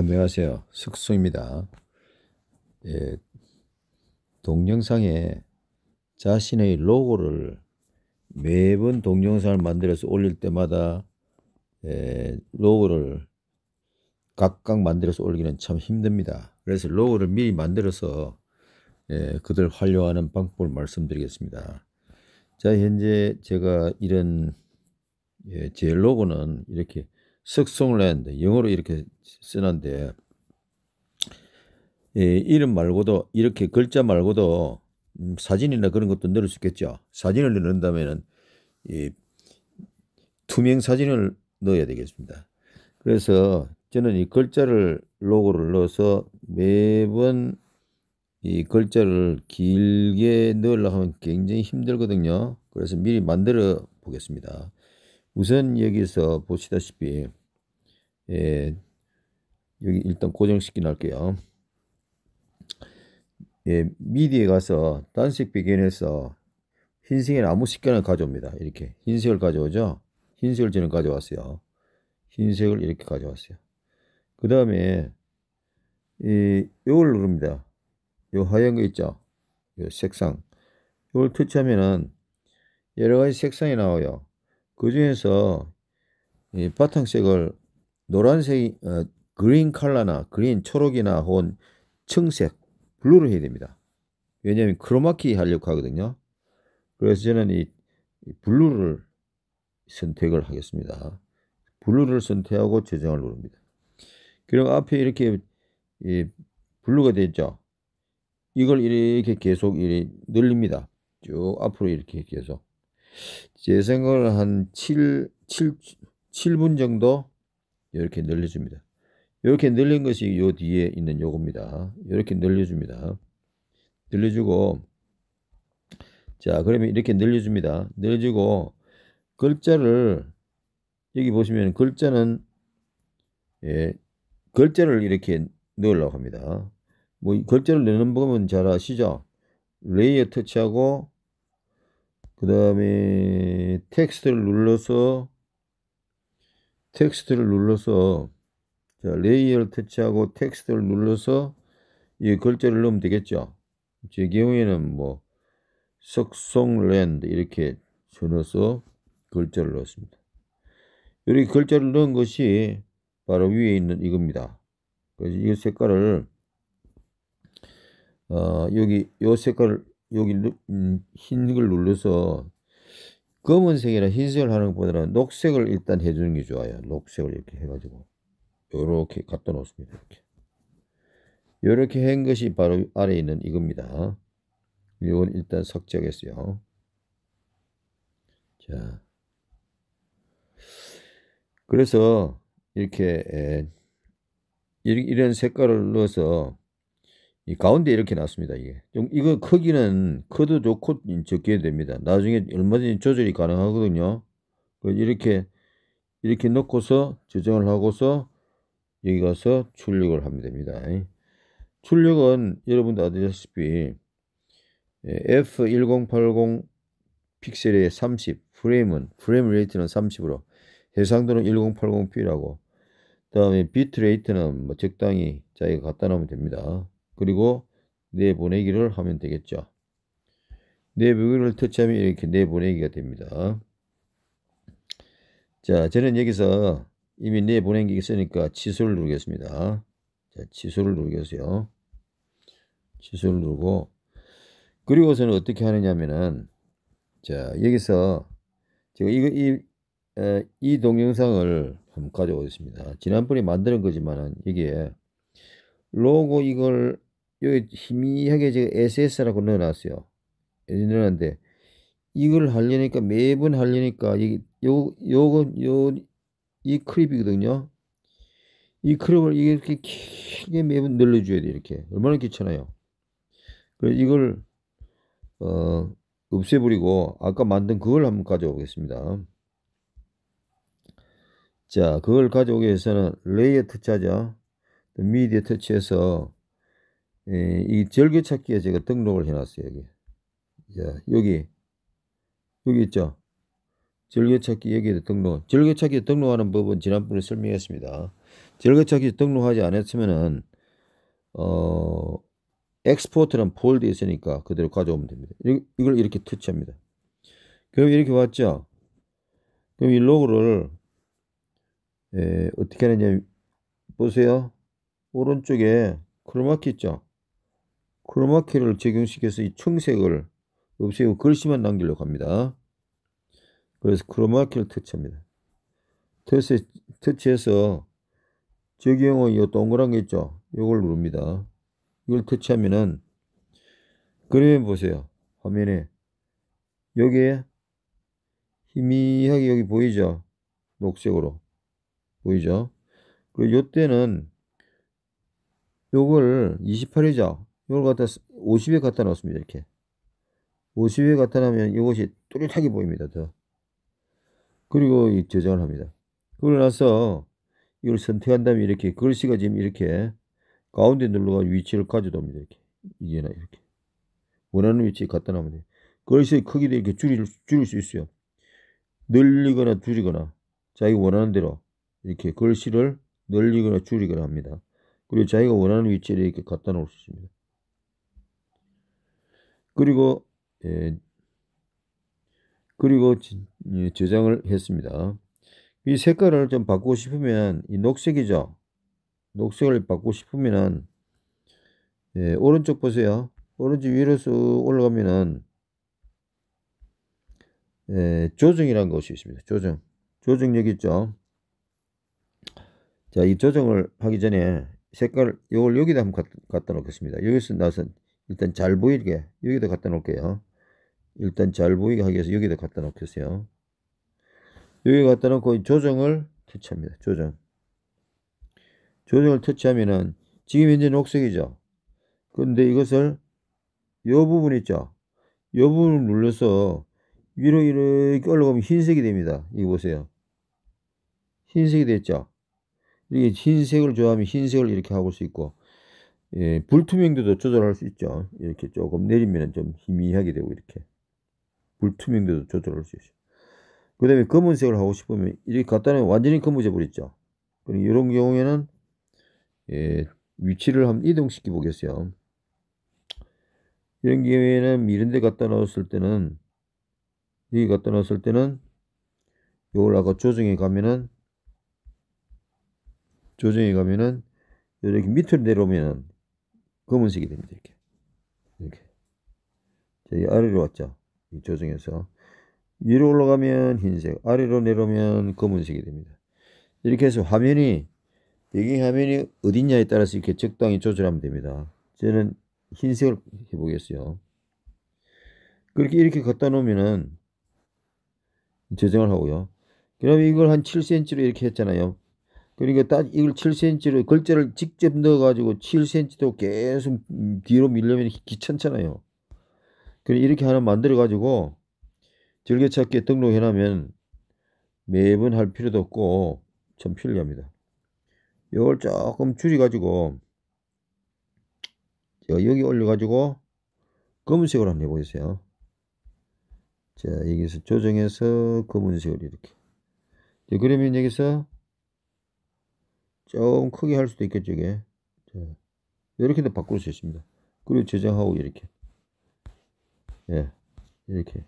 안녕하세요. 석수입니다 예, 동영상에 자신의 로고를 매번 동영상을 만들어서 올릴 때마다 예, 로고를 각각 만들어서 올리기는 참 힘듭니다. 그래서 로고를 미리 만들어서 예, 그들 활용하는 방법을 말씀드리겠습니다. 자, 현재 제가 이런 예, 제 로고는 이렇게 석송을 했는데 영어로 이렇게 쓰는데 예, 이름 말고도 이렇게 글자 말고도 음, 사진이나 그런 것도 넣을 수 있겠죠. 사진을 넣는다면은 이 투명 사진을 넣어야 되겠습니다. 그래서 저는 이 글자를 로고를 넣어서 매번 이 글자를 길게 넣으려고 하면 굉장히 힘들거든요. 그래서 미리 만들어 보겠습니다. 우선 여기서 보시다시피 예, 여기 일단 고정시켜 놓을게요. 예, 미디에 가서 단색 배경에서 흰색의 나무식견을 가져옵니다. 이렇게 흰색을 가져오죠. 흰색을 저는 가져왔어요. 흰색을 이렇게 가져왔어요. 그 다음에 이 요걸 누릅니다. 요 하얀 거 있죠. 요 색상. 요걸 터치하면은 여러 가지 색상이 나와요. 그 중에서 이 바탕색을 노란색, 어, 그린 칼라나 그린 초록이나 혹은 청색, 블루를 해야 됩니다. 왜냐하면 크로마키 하려고 하거든요. 그래서 저는 이, 이 블루를 선택을 하겠습니다. 블루를 선택하고 저장을 누릅니다. 그럼 앞에 이렇게 이 블루가 되죠. 이걸 이렇게 계속 이렇게 늘립니다. 쭉 앞으로 이렇게 계속. 제생각을한 7, 7, 7분 정도 이렇게 늘려줍니다. 이렇게 늘린 것이 요 뒤에 있는 요겁니다. 이렇게 늘려줍니다. 늘려주고 자 그러면 이렇게 늘려줍니다. 늘려주고 글자를 여기 보시면 글자는 예 글자를 이렇게 넣으려고 합니다. 뭐 글자를 넣는 법은 잘 아시죠? 레이어 터치하고 그 다음에 텍스트를 눌러서 텍스트를 눌러서 자, 레이어를 터치하고 텍스트를 눌러서 이 글자를 넣으면 되겠죠. 제 경우에는 뭐 석송랜드 이렇게 넣어서 글자를 넣었습니다. 여기 글자를 넣은 것이 바로 위에 있는 이겁니다. 그래서 이 색깔을 어, 여기 이 색깔을 여기 음, 흰색을 눌러서 검은색이나 흰색을 하는 것보다는 녹색을 일단 해주는 게 좋아요. 녹색을 이렇게 해가지고 이렇게 갖다 놓습니다. 이렇게 이렇게 한 것이 바로 아래에 있는 이겁니다. 이건 일단 삭제하겠어요. 자, 그래서 이렇게 에, 이런 색깔을 넣어서 이 가운데 이렇게 났습니다. 이게 이거 크기는 커도 좋고 적게 됩니다. 나중에 얼마든지 조절이 가능하거든요. 그 이렇게 이렇게 넣고서 조정을 하고서 여기 가서 출력을 하면 됩니다. 출력은 여러분도 아시다시피 예, F1080 픽셀의30 프레임은 프레임 레이트는 30으로 해상도는 1080p라고 그 다음에 비트 레이트는 뭐 적당히 자기가 갖다 놓으면 됩니다. 그리고 내보내기를 하면 되겠죠. 내보기를 터치하면 이렇게 내보내기가 됩니다. 자, 저는 여기서 이미 내보내기 있으니까 취소를 누르겠습니다. 자, 취소를 누르겠어요. 취소를 누르고 그리고서는 어떻게 하느냐면은 자, 여기서 제가 이거 이, 에, 이 동영상을 한번 가져오겠습니다. 지난번에 만드는 거지만은 이게 로고 이걸 여기 희미하게 제가 SS라고 넣어놨어요. 넣어놨는데 이걸 하려니까 매번 하려니까 이 요 요거 요이 크립이거든요. 이 크립을 이렇게 크게 매번 늘려줘야 돼 이렇게 얼마나 귀찮아요. 그래서 이걸 어 없애버리고 아까 만든 그걸 한번 가져오겠습니다. 자 그걸 가져오기 위해서는 레이어 터치하죠. 미디어 터치해서 예, 이 절규 찾기에 제가 등록을 해놨어요 여기. 자 여기 여기 있죠. 절규 찾기 여기에 등록. 절규 찾기 등록하는 법은 지난번에 설명했습니다. 절규 찾기 등록하지 않았으면은 어 엑스포트는 폴드 있으니까 그대로 가져오면 됩니다. 이걸 이렇게 터치합니다. 그럼 이렇게 왔죠. 그럼 이 로그를 에, 예, 어떻게 하느냐 보세요. 오른쪽에 크로마키 있죠. 크로마키를 적용시켜서 이 청색을 없애고 글씨만 남기려고 합니다. 그래서 크로마키를 터치합니다. 터치, 터치해서 적용의 이 동그란 게 있죠? 이걸 누릅니다. 이걸 터치하면은 그러면 보세요. 화면에 여기에 희미하게 여기 보이죠? 녹색으로 보이죠? 그리고 요때는 요걸 28이죠? 이걸 갖다 50에 갖다 놓습니다 이렇게. 50에 갖다 놓으면 이것이 뚜렷하게 보입니다. 더. 그리고 저장을 합니다. 그러고 나서 이걸 선택한 다음에 이렇게 글씨가 지금 이렇게 가운데 눌러가 위치를 가져옵니다 이렇게. 이게나 이렇게. 원하는 위치에 갖다 놓으면 돼요. 글씨의 크기도 이렇게 줄일, 줄일 수 있어요. 늘리거나 줄이거나 자기가 원하는 대로 이렇게 글씨를 늘리거나 줄이거나 합니다. 그리고 자기가 원하는 위치에 이렇게 갖다 놓을 수 있습니다. 그리고 예, 그리고 예, 저장을 했습니다. 이 색깔을 좀 바꾸고 싶으면 이 녹색이죠. 녹색을 바꾸고 싶으면은 예, 오른쪽 보세요. 오른쪽 위로 쑥 올라가면은 예, 조정이라 것이 있습니다. 조정. 조정 여기 있죠. 자, 이 조정을 하기 전에 색깔 이걸 여기다 한번 갖다, 갖다 놓겠습니다. 여기서 나선 일단 잘 보이게 여기다 갖다 놓을게요. 일단 잘 보이게 하기 위해서 여기다 갖다 놓겠어요. 여기 갖다 놓고 조정을 터치합니다. 조정. 조정을 터치하면은 지금 현재 녹색이죠. 그런데 이것을 요 부분 있죠. 요 부분을 눌러서 위로 이렇게 올라가면 흰색이 됩니다. 이거 보세요. 흰색이 됐죠. 이게 흰색을 좋아하면 흰색을 이렇게 하고 올수 있고 예, 불투명도도 조절할 수 있죠. 이렇게 조금 내리면 좀 희미하게 되고 이렇게 불투명도도 조절할 수 있어요. 그 다음에 검은색을 하고 싶으면 이렇게 갖다 놓으면 완전히 검은색 버리죠. 그럼 이런 경우에는 예, 위치를 한번 이동시켜 보겠어요. 이런 경우에는 이런 데 갖다 놓았을 때는 여기 갖다 놓았을 때는 이걸 아까 조정에 가면은 조정에 가면은 이렇게 밑으로 내려오면은 검은색이 됩니다. 이렇게. 이렇게. 자, 이 아래로 왔죠. 조정해서. 위로 올라가면 흰색, 아래로 내려오면 검은색이 됩니다. 이렇게 해서 화면이, 여기 화면이 어디냐에 따라서 이렇게 적당히 조절하면 됩니다. 저는 흰색을 해보겠어요. 그렇게 이렇게 갖다 놓으면은 저정을 하고요. 그럼 이걸 한 7cm로 이렇게 했잖아요. 그러니까 딱 이걸 7cm로 글자를 직접 넣어가지고 7cm도 계속 뒤로 밀려면 귀찮잖아요. 그래 이렇게 하나 만들어가지고 즐겨찾기에 등록해놓면 매번 할 필요도 없고 참 편리합니다. 이걸 조금 줄여가지고 제가 여기 올려가지고 검은색으로 한번 해보겠어요. 자 여기서 조정해서 검은색으로 이렇게 자, 그러면 여기서 좀 크게 할 수도 있겠죠 이게 네. 이렇게도 바꿀 수 있습니다 그리고 저장하고 이렇게 예 이렇게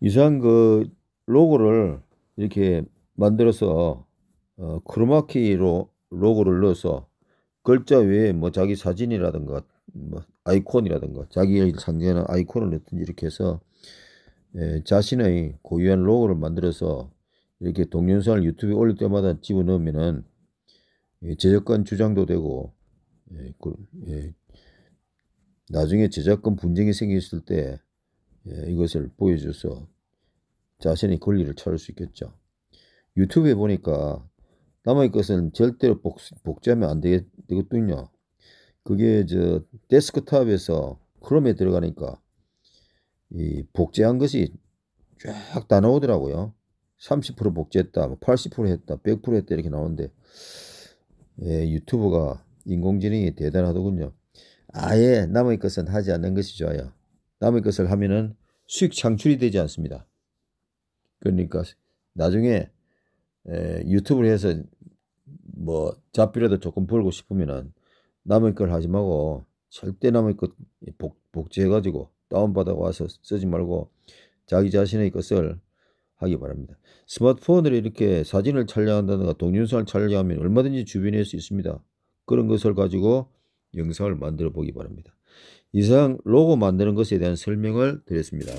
이상 그 로고를 이렇게 만들어서 어, 크로마키로 로고를 넣어서 글자 외에 뭐 자기 사진이라든가 뭐 아이콘이라든가 자기를 상징하는 아이콘을 넣든지 이렇게 해서 예, 자신의 고유한 로고를 만들어서 이렇게 동영상을 유튜브에 올릴 때마다 집어넣으면은 예, 제작권 주장도 되고 예, 그, 예, 나중에 제작권 분쟁이 생겼을 때 이것을 보여줘서 자신의 권리를 찾을 수 있겠죠. 유튜브에 보니까 남의 것은 절대로 복, 제하면안 되겠, 되겠군요. 그게 저 데스크탑에서 크롬에 들어가니까 이 복제한 것이 쫙 다 나오더라고요. 30% 복제했다, 80% 뭐 했다, 100% 했다 이렇게 나오는데 예, 유튜브가 인공지능이 대단하더군요. 아예 남의 것은 하지 않는 것이 좋아요. 남의 것을 하면은 수익 창출이 되지 않습니다. 그러니까 나중에 에, 예, 유튜브를 해서 뭐 잡비라도 조금 벌고 싶으면은 남의 걸 하지 말고 절대 남의 것 복, 복제해가지고 다운받아 와서 쓰지 말고 자기 자신의 것을 하기 바랍니다. 스마트폰으로 이렇게 사진을 촬영한다든가 동영상을 촬영하면 얼마든지 주변에 수 있습니다. 그런 것을 가지고 영상을 만들어 보기 바랍니다. 이상 로고 만드는 것에 대한 설명을 드렸습니다.